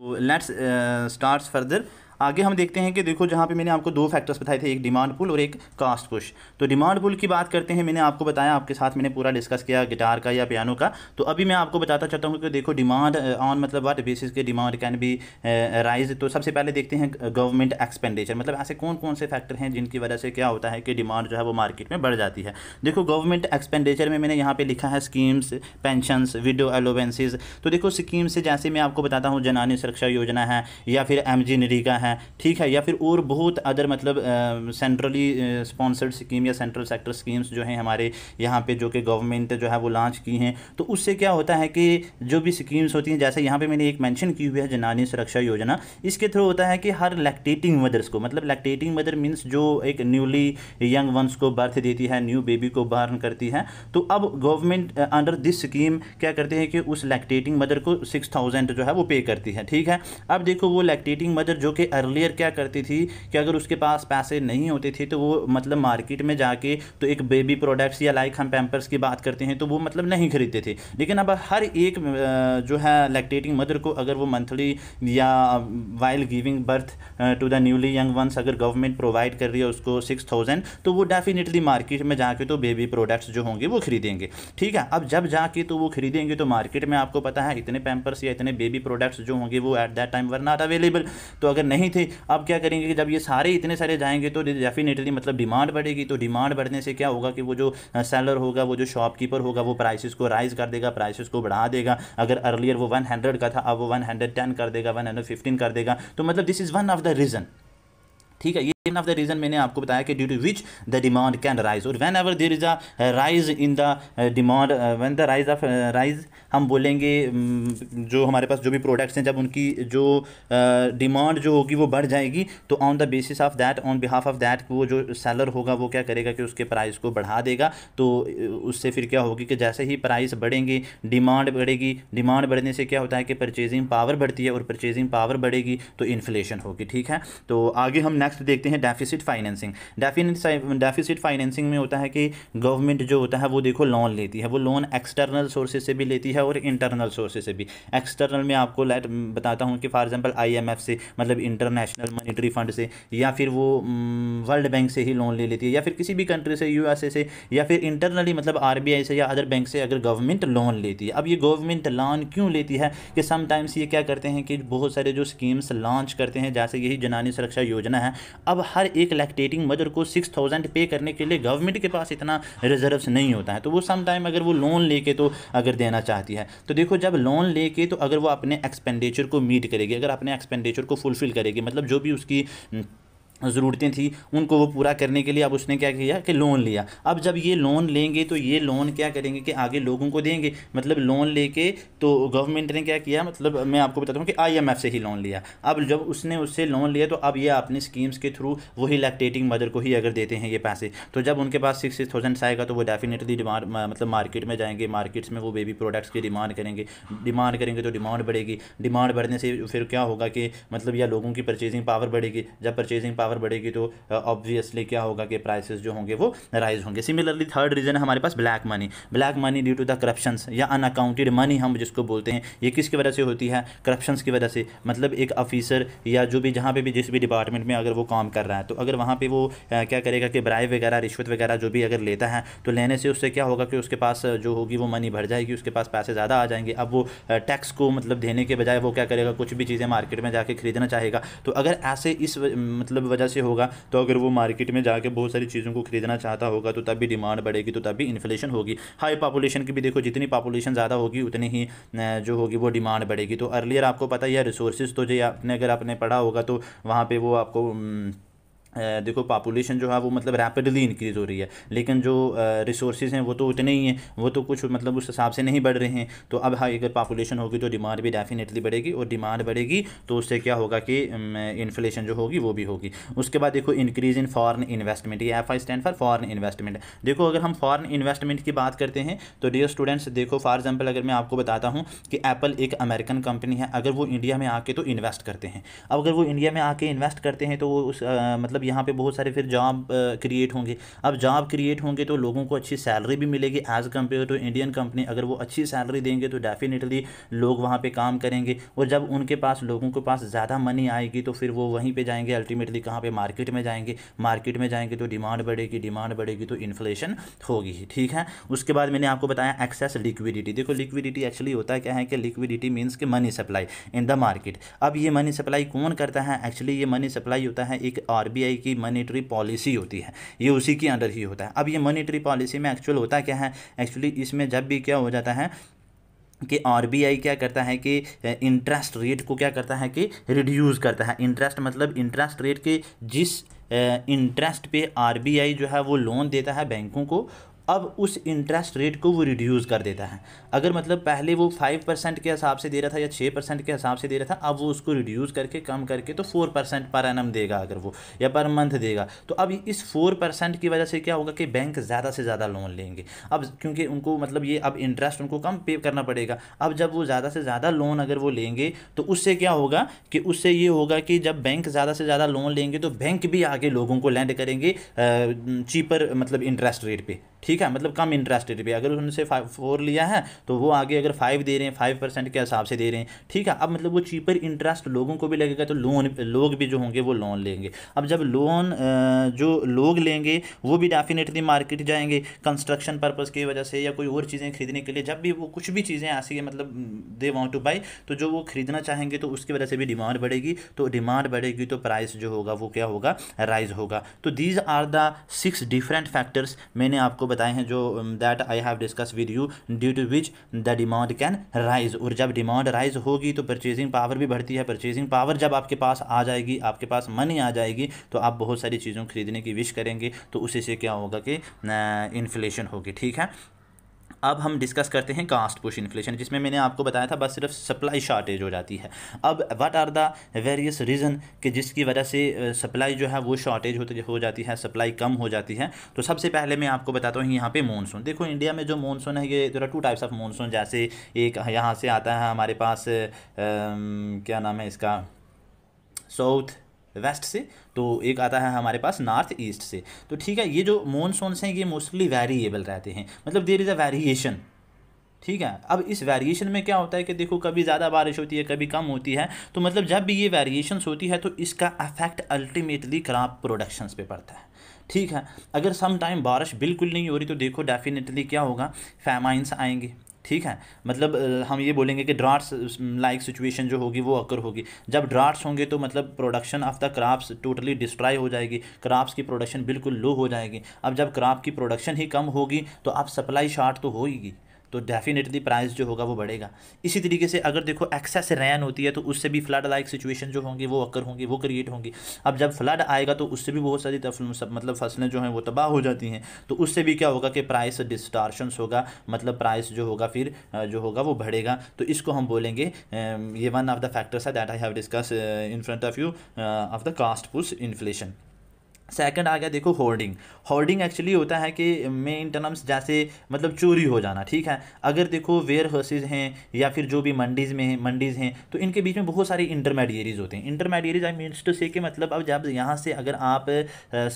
let's uh, start further आगे हम देखते हैं कि देखो जहाँ पे मैंने आपको दो फैक्टर्स बताए थे एक डिमांड पुल और एक कास्ट पुश तो डिमांड पुल की बात करते हैं मैंने आपको बताया आपके साथ मैंने पूरा डिस्कस किया गिटार का या पियानो का तो अभी मैं आपको बताता चाहता हूँ कि देखो डिमांड ऑन uh, मतलब वाट बेसिस के डिमांड कैन बी राइज तो सबसे पहले देखते हैं गवर्नमेंट uh, एक्सपेंडिचर मतलब ऐसे कौन कौन से फैक्टर हैं जिनकी वजह से क्या होता है कि डिमांड जो है वो मार्केट में बढ़ जाती है देखो गवर्नमेंट एक्सपेंडिचर में मैंने यहाँ पर लिखा है स्कीम्स पेंशन विडो अलोवेंसेज तो देखो स्कीम से जैसे मैं आपको बताता हूँ जनानी सुरक्षा योजना है या फिर एम जी नरीका है है ठीक है या फिर और बहुत अदर मतलब सेंट्रली स्पॉन्सर्ड स्कीम या सेंट्रल सेक्टर स्कीम्स जो हैं हमारे यहाँ पे जो कि गवर्नमेंट जो है वो लॉन्च की हैं तो उससे क्या होता है कि जो भी स्कीम्स होती हैं जैसे यहाँ पे मैंने एक मेंशन की हुई है जनानी सुरक्षा योजना इसके थ्रू होता है कि हर लैक्टेटिंग मदर्स को मतलब लैक्टेटिंग मदर मीन्स जो एक न्यूली यंग वंस को बर्थ देती है न्यू बेबी को बर्न करती है तो अब गवर्नमेंट अंडर दिस स्कीम क्या करते हैं कि उस लैक्टेटिंग मदर को सिक्स थाउजेंड जो है वो पे करती है ठीक है अब देखो वो लैक्टेटिंग मदर जो कि अर्लियर क्या करती थी कि अगर उसके पास पैसे नहीं होते थे तो वो मतलब मार्केट में जाके तो एक बेबी प्रोडक्ट्स या लाइक हम पैम्पर्स की बात करते हैं तो वो मतलब नहीं खरीदते थे लेकिन अब हर एक जो है लैक्टेटिंग मदर को अगर वो मंथली या while giving birth to the newly young ones अगर गवर्नमेंट प्रोवाइड कर रही है उसको सिक्स थाउजेंड तो वो डेफिनेटली मार्केट में जाके तो बेबी प्रोडक्ट्स जो होंगे वो खरीदेंगे ठीक है अब जब जाके तो वो खरीदेंगे तो मार्केट में आपको पता है इतने पैम्पर्स या इतने बेबी प्रोडक्ट्स जो होंगे वो at that time were not available तो अगर नहीं नहीं थे अब क्या करेंगे कि जब ये सारे इतने सारे जाएंगे तो डेफिनेटली मतलब डिमांड बढ़ेगी तो डिमांड बढ़ने से क्या होगा कि वो जो सेलर होगा वो जो शॉपकीपर होगा वो प्राइसेस को राइज कर देगा प्राइसेस को बढ़ा देगा अगर अर्लियर वो वन हंड्रेड का था अब वो टेन कर देगा वन हंड्रेड फिफ्टीन कर देगा तो मतलब this is one of the reason ठीक है ये ऑफ द रीजन मैंने आपको बताया कि due to which the demand can rise और whenever there is a rise in the demand when the rise of rise हम बोलेंगे mm, जो हमारे पास जो भी प्रोडक्ट्स हैं जब उनकी जो डिमांड uh, जो होगी वो बढ़ जाएगी तो on the basis of that on behalf of that वो जो सेलर होगा वो क्या करेगा कि उसके प्राइस को बढ़ा देगा तो uh, उससे फिर क्या होगी कि जैसे ही प्राइस बढ़ेंगे डिमांड बढ़ेगी डिमांड बढ़ने से क्या होता है कि परचेजिंग पावर बढ़ती है और परचेजिंग पावर बढ़ेगी तो इन्फ्लेशन होगी ठीक है तो आगे हम नेक्स्ट देखते हैं हैं डेफिसिट फाइनेंसिंग डेफिसिट फाइनेंसिंग में होता है कि गवर्नमेंट जो होता है वो देखो लोन लेती है वो लोन एक्सटर्नल सोर्सेज से भी लेती है और इंटरनल सोर्सेज से भी एक्सटर्नल में आपको लाइट बताता हूँ कि फॉर एग्जाम्पल आई से मतलब इंटरनेशनल मॉनिटरी फंड से या फिर वो वर्ल्ड बैंक से ही लोन ले लेती है या फिर किसी भी कंट्री से यू से या फिर इंटरनली मतलब आर से या अदर बैंक से अगर गवर्नमेंट लोन लेती है अब ये गवर्नमेंट लोन क्यों लेती है कि समटाइम्स ये क्या करते हैं कि बहुत सारे जो स्कीम्स लॉन्च करते हैं जैसे यही जनानी सुरक्षा योजना है अब अब हर एक लैक्टेटिंग मदर को सिक्स थाउजेंड पे करने के लिए गवर्नमेंट के पास इतना रिजर्व नहीं होता है तो वो समटाइम अगर वो लोन लेके तो अगर देना चाहती है तो देखो जब लोन लेके तो अगर वो अपने एक्सपेंडिचर को मीट करेगी अगर अपने एक्सपेंडिचर को फुलफिल करेगी मतलब जो भी उसकी ज़रूरतें थी उनको वो पूरा करने के लिए अब उसने क्या किया कि लोन लिया अब जब ये लोन लेंगे तो ये लोन क्या करेंगे कि आगे लोगों को देंगे मतलब लोन लेके तो गवर्नमेंट ने क्या किया मतलब मैं आपको बताता हूँ कि आईएमएफ से ही लोन लिया अब जब उसने उससे लोन लिया तो अब ये अपनी स्कीम्स के थ्रू वही लैक्टेटिंग मदर को ही अगर देते हैं ये पैसे तो जब उनके पास सिक्स सिक्स थाउजेंड्स आएगा तो वो डेफिनेटली डिमांड मतलब मार्केट में जाएंगे मार्केट्स में वो बेबी प्रोडक्ट्स की डिमांड करेंगे डिमांड करेंगे तो डिमांड बढ़ेगी डिमांड बढ़ने से फिर क्या होगा कि मतलब या लोगों की परचेजिंग पावर बढ़ेगी जब परचेजिंग पावर पावर बढ़ेगी तो ऑब्वियसली क्या होगा कि प्राइसेस जो होंगे वो राइज होंगे सिमिलरली थर्ड रीज़न है हमारे पास black money black money due to the corruption या अनअकाउंटेड मनी हम जिसको बोलते हैं ये किसकी वजह से होती है करप्शन की वजह से मतलब एक ऑफिसर या जो भी जहाँ पे भी जिस भी डिपार्टमेंट में अगर वो काम कर रहा है तो अगर वहाँ पे वो क्या करेगा कि ब्राइव वगैरह रिश्वत वगैरह जो भी अगर लेता है तो लेने से उससे क्या होगा कि उसके पास जो होगी वो मनी भर जाएगी उसके पास पैसे ज़्यादा आ जाएंगे अब वो टैक्स को मतलब देने के बजाय वो क्या करेगा कुछ भी चीज़ें मार्केट में जाके खरीदना चाहेगा तो अगर ऐसे इस मतलब वजह से होगा तो अगर वो मार्केट में जाकर बहुत सारी चीज़ों को खरीदना चाहता होगा तो तभी डिमांड बढ़ेगी तो तभी इन्फ्लेशन होगी हाई पॉपुलेशन की भी देखो जितनी पॉपुलेशन ज़्यादा होगी उतनी ही जो होगी वो डिमांड बढ़ेगी तो अर्लियर आपको पता है रिसोर्सेज तो जो आपने अगर आपने पढ़ा होगा तो वहाँ पर वो आपको देखो पॉपुलेशन जो है वो मतलब रैपिडली इंक्रीज़ हो रही है लेकिन जो रिसोर्सेज हैं वो तो उतने ही हैं वो तो कुछ मतलब उस हिसाब से नहीं बढ़ रहे हैं तो अब हाँ अगर पॉपुलेशन होगी तो डिमांड भी डेफिनेटली बढ़ेगी और डिमांड बढ़ेगी तो उससे क्या होगा कि इन्फ्लेशन जो होगी वो भी होगी उसके बाद देखो इंक्रीज़ इन फॉरन इन्वेस्टमेंट ये F I stand for foreign investment देखो अगर हम फॉरन इन्वेस्टमेंट की बात करते हैं तो डियर स्टूडेंट्स देखो फॉर एग्जाम्पल अगर मैं आपको बताता हूँ कि एप्पल एक अमेरिकन कंपनी है अगर वो इंडिया में आके तो इन्वेस्ट करते हैं अब अगर वो इंडिया में आके इन्वेस्ट करते हैं तो वो उस मतलब मतलब यहाँ पे बहुत सारे फिर जॉब क्रिएट होंगे अब जॉब क्रिएट होंगे तो लोगों को अच्छी सैलरी भी मिलेगी as compare to Indian company अगर वो अच्छी सैलरी देंगे तो डेफिनेटली लोग वहाँ पर काम करेंगे और जब उनके पास लोगों के पास ज़्यादा मनी आएगी तो फिर वो वहीं पर जाएंगे अल्टीमेटली कहाँ पर मार्केट में जाएंगे मार्केट में जाएंगे तो डिमांड बढ़ेगी डिमांड बढ़ेगी तो इन्फ्लेशन होगी ठीक है उसके बाद मैंने आपको बताया एक्सेस लिक्विडिटी देखो लिक्विडिटी एक्चुअली होता क्या है कि लिक्विडिटी मीन्स के money supply in the market अब ये मनी सप्लाई कौन करता है एक्चुअली ये मनी सप्लाई होता है एक आर आरबीआई की मॉनेटरी पॉलिसी होती है ये उसी के अंडर ही होता है अब ये मॉनेटरी पॉलिसी में एक्चुअल होता क्या है एक्चुअली इसमें जब भी क्या हो जाता है कि आर क्या करता है कि इंटरेस्ट रेट को क्या करता है कि रिड्यूस करता है इंटरेस्ट मतलब इंटरेस्ट रेट के जिस इंटरेस्ट पे आरबीआई जो है वो लोन देता है बैंकों को अब उस इंटरेस्ट रेट को वो रिड्यूस कर देता है अगर मतलब पहले वो फाइव परसेंट के हिसाब से दे रहा था या छः परसेंट के हिसाब से दे रहा था अब वो उसको रिड्यूस करके कम करके तो फोर परसेंट पर एनम देगा अगर वो या पर मंथ देगा तो अब इस फोर परसेंट की वजह से क्या होगा कि बैंक ज़्यादा से ज़्यादा लोन लेंगे अब क्योंकि उनको मतलब ये अब इंटरेस्ट उनको कम पे करना पड़ेगा अब जब वो ज़्यादा से ज़्यादा लोन अगर वो लेंगे तो उससे क्या होगा कि उससे ये होगा कि जब बैंक ज़्यादा से ज़्यादा लोन लेंगे तो बैंक भी आगे लोगों को लैंड करेंगे चीपर मतलब इंटरेस्ट रेट पर ठीक है मतलब कम इंटरेस्ट रेट पे अगर उनसे फोर लिया है तो वो आगे अगर फाइव दे रहे हैं फाइव परसेंट के हिसाब से दे रहे हैं ठीक है अब मतलब वो चीपर इंटरेस्ट लोगों को भी लगेगा तो लोन लोग भी जो होंगे वो लोन लेंगे अब जब लोन जो लोग लेंगे वो भी डेफिनेटली मार्केट जाएंगे कंस्ट्रक्शन पर्पज़ की वजह से या कोई और चीज़ें खरीदने के लिए जब भी वो कुछ भी चीज़ें ऐसी मतलब दे वॉन्ट टू बाई तो जो वो खरीदना चाहेंगे तो उसकी वजह से भी डिमांड बढ़ेगी तो डिमांड बढ़ेगी तो प्राइस जो होगा वो क्या होगा राइज होगा तो these are the six different factors मैंने आपको बताए हैं जो that I have discuss with you due to which the demand can rise और जब डिमांड राइज होगी तो परचेजिंग पावर भी बढ़ती है परचेजिंग पावर जब आपके पास आ जाएगी आपके पास मनी आ जाएगी तो आप बहुत सारी चीज़ों खरीदने की विश करेंगे तो उसी से क्या होगा कि इन्फ्लेशन uh, होगी ठीक है अब हम डिस्कस करते हैं कास्ट पुश इन्फ्लेशन जिसमें मैंने आपको बताया था बस सिर्फ सप्लाई शॉर्टेज हो जाती है अब what are the various reason कि जिसकी वजह से सप्लाई जो है वो शॉर्टेज होती हो जाती है सप्लाई कम हो जाती है तो सबसे पहले मैं आपको बताता हूँ यहाँ पे मानसून देखो इंडिया में जो मानसून है ये जरा टू टाइप्स ऑफ मानसून जैसे एक यहाँ से आता है हमारे पास आ, क्या नाम है इसका साउथ वेस्ट से तो एक आता है हमारे पास नॉर्थ ईस्ट से तो ठीक है ये जो मानसूनस हैं ये मोस्टली वेरिएबल रहते हैं मतलब देर इज़ अ वेरिएशन ठीक है अब इस वेरिएशन में क्या होता है कि देखो कभी ज़्यादा बारिश होती है कभी कम होती है तो मतलब जब भी ये वेरिएशंस होती है तो इसका अफेक्ट अल्टीमेटली क्रॉप प्रोडक्शंस पे पड़ता है ठीक है अगर सम टाइम बारिश बिल्कुल नहीं हो रही तो देखो डेफिनेटली क्या होगा फैमाइंस आएंगे ठीक है मतलब हम ये बोलेंगे कि ड्राट्स लाइक सिचुएशन जो होगी वो अक्कर होगी जब ड्राट्स होंगे तो मतलब production of the crops totally destroy हो जाएगी क्राप्स की प्रोडक्शन बिल्कुल लो हो जाएगी अब जब क्राप की प्रोडक्शन ही कम होगी तो अब सप्लाई शार्ट तो होगी तो डेफिनेटली प्राइस जो होगा वो बढ़ेगा इसी तरीके से अगर देखो एक्सेस रैन होती है तो उससे भी फ्लड लाइक सिचुएशन जो होंगी वो अक्कर होंगी वो क्रिएट होंगी अब जब फ्लड आएगा तो उससे भी बहुत सारी मतलब फसलें जो हैं वो तबाह हो जाती हैं तो उससे भी क्या होगा कि प्राइस डिस्टार्शंस होगा मतलब प्राइस जो होगा फिर जो होगा वो बढ़ेगा तो इसको हम बोलेंगे ये वन ऑफ द फैक्टर्स है that I have discuss in front of you of the cost push inflation second आ गया देखो होर्डिंग होर्डिंग एक्चुअली होता है कि मेन टर्म्स जैसे मतलब चोरी हो जाना ठीक है अगर देखो वेयर हाउसेज हैं या फिर जो भी मंडीज़ में हैं मंडीज़ हैं तो इनके बीच में बहुत सारी इंटरमीडिएरीज़ होते हैं इंटरमीडिएरीज आई मीन्स टू से कि मतलब अब जब यहाँ से अगर आप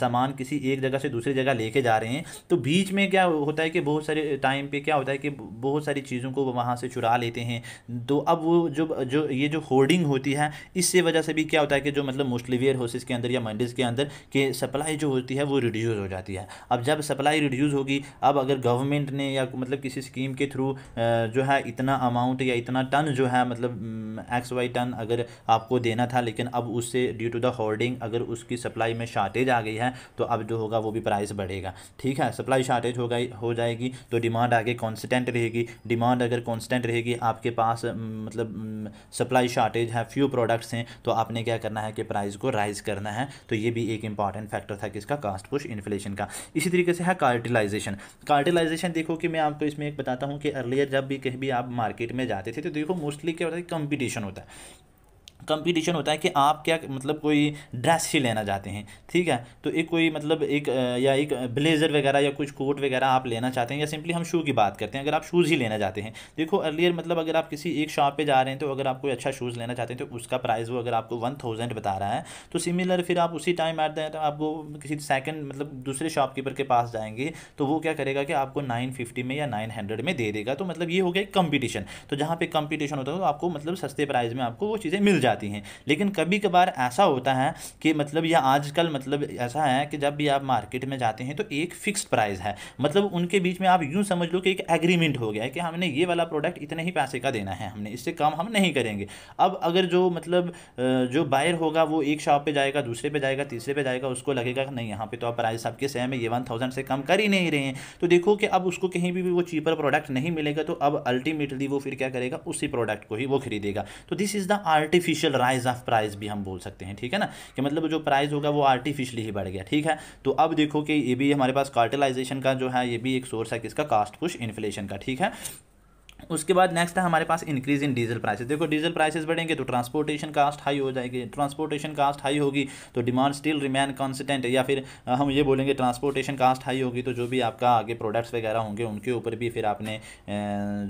सामान किसी एक जगह से दूसरी जगह लेके जा रहे हैं तो बीच में क्या होता है कि बहुत सारे टाइम पर क्या होता है कि बहुत सारी चीज़ों को वहाँ से चुरा लेते हैं तो अब वो जो जो ये जो होर्डिंग होती है इससे वजह से भी क्या होता है कि जो मतलब मोस्टली वेयर हाउसेज के अंदर या मंडीज़ के अंदर के सप्लाई जो होती है वो रिड्यूज़ हो जाती है अब जब सप्लाई रिड्यूज़ होगी अब अगर गवर्नमेंट ने या मतलब किसी स्कीम के थ्रू जो है इतना अमाउंट या इतना टन जो है मतलब एक्स वाई टन अगर आपको देना था लेकिन अब उससे ड्यू टू द होर्डिंग अगर उसकी सप्लाई में शार्टेज आ गई है तो अब जो होगा वो भी प्राइस बढ़ेगा ठीक है सप्लाई शार्टेज हो गई हो जाएगी तो डिमांड आगे कॉन्स्टेंट रहेगी डिमांड अगर कॉन्स्टेंट रहेगी आपके पास mm, मतलब सप्लाई mm, शार्टेज है फ्यू प्रोडक्ट्स हैं तो आपने क्या करना है कि प्राइस को राइज़ करना है तो ये भी एक इंपॉर्टेंट फैक्टर था किसका कास्ट पुश इन्फ्लेशन का इसी तरीके से है कार्टिलाइजेशन कार्टिलाइजेशन देखो कि मैं आपको इसमें एक बताता हूँ कि अर्लियर जब भी कहीं भी आप मार्केट में जाते थे तो देखो मोस्टली क्या होता है कंपिटिशन होता है कंपटीशन होता है कि आप क्या मतलब कोई ड्रेस ही लेना चाहते हैं ठीक है तो एक कोई मतलब एक या एक ब्लेज़र वगैरह या कुछ कोट वगैरह आप लेना चाहते हैं या सिंपली हम शू की बात करते हैं अगर आप शूज़ ही लेना चाहते हैं देखो अर्लियर मतलब अगर आप किसी एक शॉप पे जा रहे हैं तो अगर आप कोई अच्छा शूज़ लेना चाहते हैं तो उसका प्राइस वो अगर आपको वन थाउजेंड बता रहा है तो सिमिलर फिर आप उसी टाइम आते हैं तो आपको किसी सेकेंड मतलब दूसरे शॉपकीपर के पास जाएंगे तो वो क्या करेगा कि आपको नाइन फिफ्टी में या नाइन हंड्रेड में दे देगा तो मतलब ये हो गया कंपटीशन तो जहाँ पे कंपिटिशन होता है तो आपको मतलब सस्ते प्राइज़ में आपको वो चीज़ें मिल जाती जाती हैं लेकिन कभी कभार ऐसा होता है कि मतलब या आजकल मतलब ऐसा है कि जब भी आप मार्केट में जाते हैं तो एक फ़िक्स प्राइस है मतलब उनके बीच में आप यूँ समझ लो कि एक एग्रीमेंट हो गया है कि हमने ये वाला प्रोडक्ट इतने ही पैसे का देना है हमने इससे कम हम नहीं करेंगे अब अगर जो मतलब जो बायर होगा वो एक शॉप पर जाएगा दूसरे पर जाएगा तीसरे पर जाएगा उसको लगेगा नहीं यहाँ पर तो आप प्राइस आपके सेम है ये वन थाउजेंड से कम कर ही नहीं रहे हैं तो देखो कि अब उसको कहीं भी, भी वो चीपर प्रोडक्ट नहीं मिलेगा तो अब अल्टीमेटली वो फिर क्या करेगा उसी प्रोडक्ट को ही वो खरीदेगा तो this is the artificial artificial rise of price भी हम बोल सकते हैं ठीक है ना कि मतलब जो प्राइस होगा वो आर्टिफिशियली ही बढ़ गया ठीक है तो अब देखो कि ये भी हमारे पास कार्टिलाइजेशन का जो है ये भी एक सोर्स है किसका कास्ट पुश इन्फ्लेशन का ठीक है उसके बाद नेक्स्ट है हमारे पास इंक्रीज इन डीजल प्राइसेस देखो डीजल प्राइसेस बढ़ेंगे तो ट्रांसपोर्टेशन कास्ट हाई हो जाएगी ट्रांसपोर्टेशन कास्ट हाई होगी तो डिमांड स्टिल रिमेन कॉन्सटेंट या फिर हम ये बोलेंगे ट्रांसपोर्टेशन कास्ट हाई होगी तो जो भी आपका आगे प्रोडक्ट्स वगैरह होंगे उनके ऊपर भी फिर आपने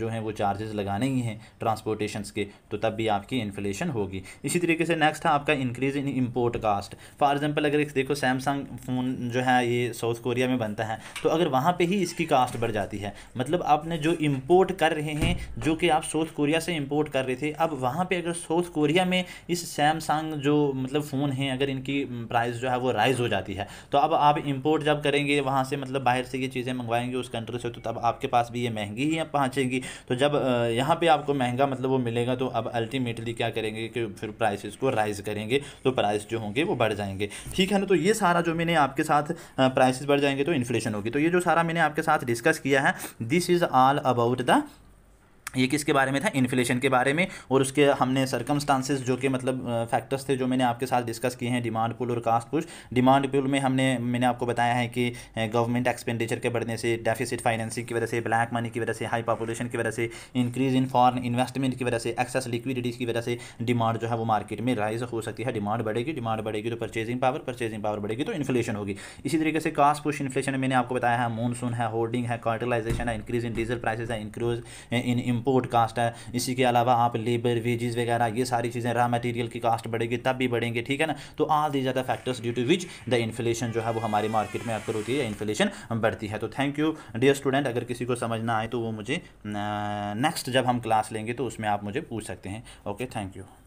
जो है वो चार्जेस लगाने ही हैं ट्रांसपोर्टेशन के तो तब भी आपकी इन्फ्लेशन होगी इसी तरीके से नेक्स्ट है आपका increase in import cost for example अगर देखो सैमसंग फ़ोन जो है ये साउथ कोरिया में बनता है तो अगर वहाँ पर ही इसकी कास्ट बढ़ जाती है मतलब आपने जो इम्पोर्ट कर रहे हैं हैं जो कि आप साउथ कोरिया से इंपोर्ट कर रहे थे अब वहाँ पे अगर साउथ कोरिया में इस सैमसंग जो मतलब फ़ोन हैं अगर इनकी प्राइस जो है वो राइज़ हो जाती है तो अब आप इंपोर्ट जब करेंगे वहाँ से मतलब बाहर से ये चीज़ें मंगवाएंगे उस कंट्री से तो तब आपके पास भी ये महंगी ही पहुँचेंगी तो जब यहाँ पर आपको महंगा मतलब वो मिलेगा तो अब अल्टीमेटली क्या करेंगे कि फिर प्राइस को राइज़ करेंगे तो प्राइस जो होंगे वो बढ़ जाएंगे ठीक है ना तो ये सारा जो मैंने आपके साथ प्राइसेस बढ़ जाएंगे तो इन्फ्लेशन होगी तो ये जो सारा मैंने आपके साथ डिस्कस किया है this is all about the ये किसके बारे में था इन्फ्लेशन के बारे में और उसके हमने सर्कमस्टांसेस जो कि मतलब फैक्टर्स थे जो मैंने आपके साथ डिस्कस किए हैं डिमांड पुल और कास्ट पुश डिमांड पुल में हमने मैंने आपको बताया है कि गवर्नमेंट एक्सपेंडिचर के बढ़ने से डेफिसिट फाइनेंसिंग की वजह से ब्लैक मनी की वजह से हाई पॉपुलेशन की वजह से इंक्रीज इन फॉरन इन्वेस्टमेंट की वजह से एक्सेस लिक्विडिटीज़ की वजह से डिमांड जो है वो मार्केट में राइज हो सकती है डिमांड बढ़ेगी डिमांड बढ़ेगी तो परचेजिंग पावर परचेजिंग पावर बढ़ेगी तो इन्फ्लेशन होगी इसी तरीके से कास्ट पुश इन्फ्लेशन मैंने आपको बताया है मानसून है होल्डिंग है कार्टलाइजेशन है इंक्रीज इन डीजल प्राइसेज है इंक्रीज इन इम्पोर्ट कास्ट है इसी के अलावा आप लेबर वेजेस वगैरह ये सारी चीज़ें रॉ मटेरियल की कास्ट बढ़ेगी तब भी बढ़ेंगे ठीक है ना तो आल दी ज़्यादा factors due to which the inflation जो है वो हमारी मार्केट में अक्कर होती है इन्फ्लेशन बढ़ती है तो थैंक यू डियर स्टूडेंट अगर किसी को समझना आए तो वो मुझे नेक्स्ट जब हम क्लास लेंगे तो उसमें आप मुझे पूछ सकते हैं ओके थैंक यू